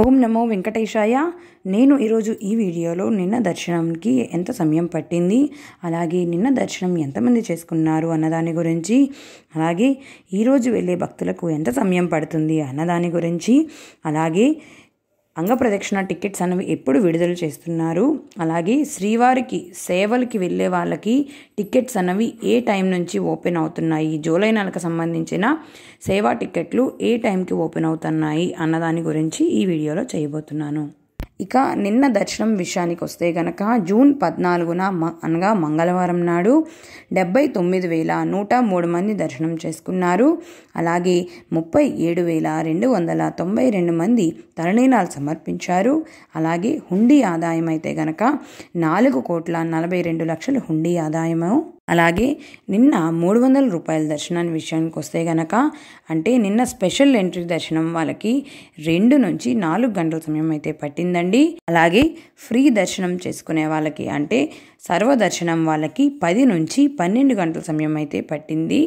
ఓం నమో వెంకటేశాయ నేను ఈరోజు ఈ వీడియోలో నిన్న దర్శనంకి ఎంత సమయం పట్టింది అలాగే నిన్న దర్శనం ఎంతమంది చేసుకున్నారు అన్నదాని గురించి అలాగే ఈరోజు వెళ్ళే భక్తులకు ఎంత సమయం పడుతుంది అన్నదాని గురించి అలాగే అంగప్రదక్షిణ టికెట్స్ అనేవి ఎప్పుడు విడుదల చేస్తున్నారు అలాగే శ్రీవారికి సేవలకి వెళ్ళే వాళ్ళకి టికెట్స్ అనేవి ఏ టైం నుంచి ఓపెన్ అవుతున్నాయి జూలై నెలకు సంబంధించిన సేవా టికెట్లు ఏ టైంకి ఓపెన్ అవుతున్నాయి అన్నదాని గురించి ఈ వీడియోలో చేయబోతున్నాను ఇక నిన్న దర్శనం విషయానికి వస్తే గనక జూన్ పద్నాలుగున అనగా మంగళవారం నాడు డెబ్బై తొమ్మిది వేల నూట మూడు మంది దర్శనం చేసుకున్నారు అలాగే ముప్పై ఏడు వేల రెండు వందల తొంభై రెండు మంది తరణీలాలు సమర్పించారు అలాగే హుండీ ఆదాయం అయితే గనక నాలుగు కోట్ల నలభై రెండు లక్షలు హుండీ ఆదాయము అలాగే నిన్న మూడు వందల రూపాయల దర్శనాన్ని విషయానికి వస్తే గనక అంటే నిన్న స్పెషల్ ఎంట్రీ దర్శనం వాళ్ళకి రెండు నుంచి నాలుగు గంటల సమయం అయితే పట్టిందండి అలాగే ఫ్రీ దర్శనం చేసుకునే వాళ్ళకి అంటే సర్వ దర్శనం వాళ్ళకి పది నుంచి పన్నెండు గంటల సమయం అయితే పట్టింది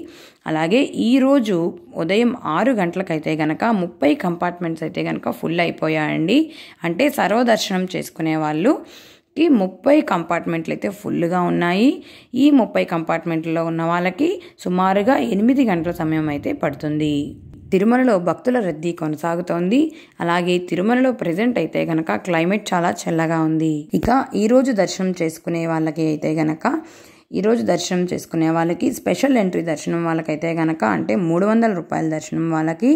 అలాగే ఈరోజు ఉదయం ఆరు గంటలకైతే గనక ముప్పై కంపార్ట్మెంట్స్ అయితే గనక ఫుల్ అయిపోయాయండి అంటే సర్వదర్శనం చేసుకునే వాళ్ళు ఈ ముప్పై కంపార్ట్మెంట్లు అయితే ఫుల్గా ఉన్నాయి ఈ ముప్పై కంపార్ట్మెంట్లో ఉన్న వాళ్ళకి సుమారుగా ఎనిమిది గంటల సమయం అయితే పడుతుంది తిరుమలలో భక్తుల రద్దీ కొనసాగుతోంది అలాగే తిరుమలలో ప్రజెంట్ అయితే గనక క్లైమేట్ చాలా చల్లగా ఉంది ఇక ఈరోజు దర్శనం చేసుకునే వాళ్ళకి అయితే గనక ఈరోజు దర్శనం చేసుకునే వాళ్ళకి స్పెషల్ ఎంట్రీ దర్శనం వాళ్ళకైతే కనుక అంటే మూడు వందల రూపాయల దర్శనం వాళ్ళకి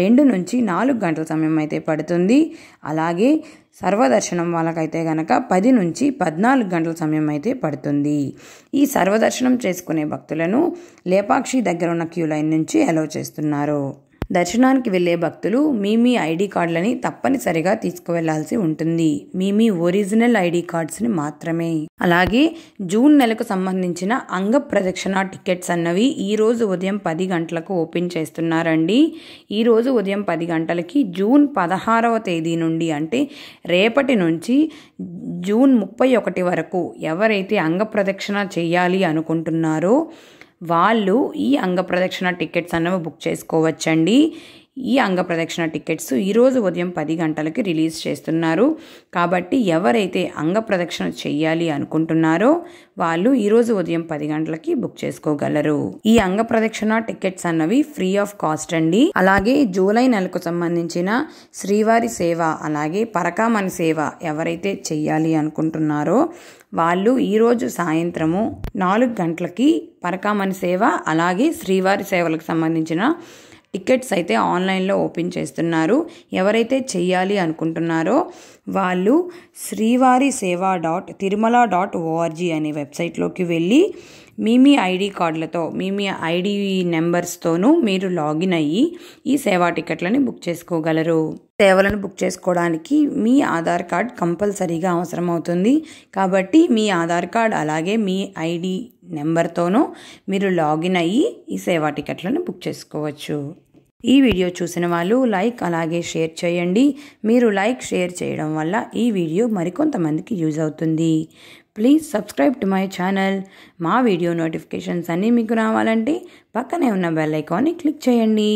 రెండు నుంచి నాలుగు గంటల సమయం అయితే పడుతుంది అలాగే సర్వదర్శనం వాళ్ళకైతే గనక పది నుంచి పద్నాలుగు గంటల సమయం అయితే పడుతుంది ఈ సర్వదర్శనం చేసుకునే భక్తులను లేపాక్షి దగ్గర ఉన్న క్యూ లైన్ నుంచి అలో చేస్తున్నారు దర్శనానికి వెళ్ళే భక్తులు మీ మీ ఐడి కార్డులని తప్పనిసరిగా తీసుకువెళ్లాల్సి ఉంటుంది మీ మీ ఒరిజినల్ ఐడి కార్డ్స్ని మాత్రమే అలాగే జూన్ నెలకు సంబంధించిన అంగ ప్రదక్షిణ టికెట్స్ అన్నవి ఈరోజు ఉదయం పది గంటలకు ఓపెన్ చేస్తున్నారండి ఈరోజు ఉదయం పది గంటలకి జూన్ పదహారవ తేదీ నుండి అంటే రేపటి నుంచి జూన్ ముప్పై ఒకటి వరకు ఎవరైతే అంగ ప్రదక్షిణ చేయాలి అనుకుంటున్నారో వాళ్ళు ఈ అంగ ప్రదక్షిణ టికెట్స్ అన్నవి బుక్ చేసుకోవచ్చండి ఈ అంగ ప్రదక్షిణ టికెట్స్ ఈరోజు ఉదయం పది గంటలకి రిలీజ్ చేస్తున్నారు కాబట్టి ఎవరైతే అంగ ప్రదక్షిణ చేయాలి అనుకుంటున్నారో వాళ్ళు ఈరోజు ఉదయం పది గంటలకి బుక్ చేసుకోగలరు ఈ అంగ ప్రదక్షిణ టికెట్స్ అన్నవి ఫ్రీ ఆఫ్ కాస్ట్ అండి అలాగే జూలై నెలకు సంబంధించిన శ్రీవారి సేవ అలాగే పరకామణి సేవ ఎవరైతే చెయ్యాలి అనుకుంటున్నారో వాళ్ళు ఈరోజు సాయంత్రము నాలుగు గంటలకి పరకామణి సేవ అలాగే శ్రీవారి సేవలకు సంబంధించిన టికెట్స్ అయితే ఆన్లైన్లో ఓపెన్ చేస్తున్నారు ఎవరైతే చేయాలి అనుకుంటున్నారో వాళ్ళు శ్రీవారి సేవా డాట్ తిరుమల డాట్ ఓఆర్జీ అనే వెబ్సైట్లోకి వెళ్ళి మీ మీ ఐడి కార్డులతో మీ మీ ఐడి నెంబర్స్తోనూ మీరు లాగిన్ అయ్యి ఈ సేవా టికెట్లని బుక్ చేసుకోగలరు సేవలను బుక్ చేసుకోవడానికి మీ ఆధార్ కార్డ్ కంపల్సరీగా అవసరం అవుతుంది కాబట్టి మీ ఆధార్ కార్డ్ అలాగే మీ ఐడి నెంబర్తోనూ మీరు లాగిన్ అయ్యి ఈ సేవా టికెట్లను బుక్ చేసుకోవచ్చు ఈ వీడియో చూసిన వాళ్ళు లైక్ అలాగే షేర్ చేయండి మీరు లైక్ షేర్ చేయడం వల్ల ఈ వీడియో మరికొంతమందికి యూజ్ అవుతుంది please subscribe to my channel మా వీడియో నోటిఫికేషన్స్ అన్నీ మీకు రావాలంటే పక్కనే ఉన్న బెల్ ఐకాన్ని క్లిక్ చేయండి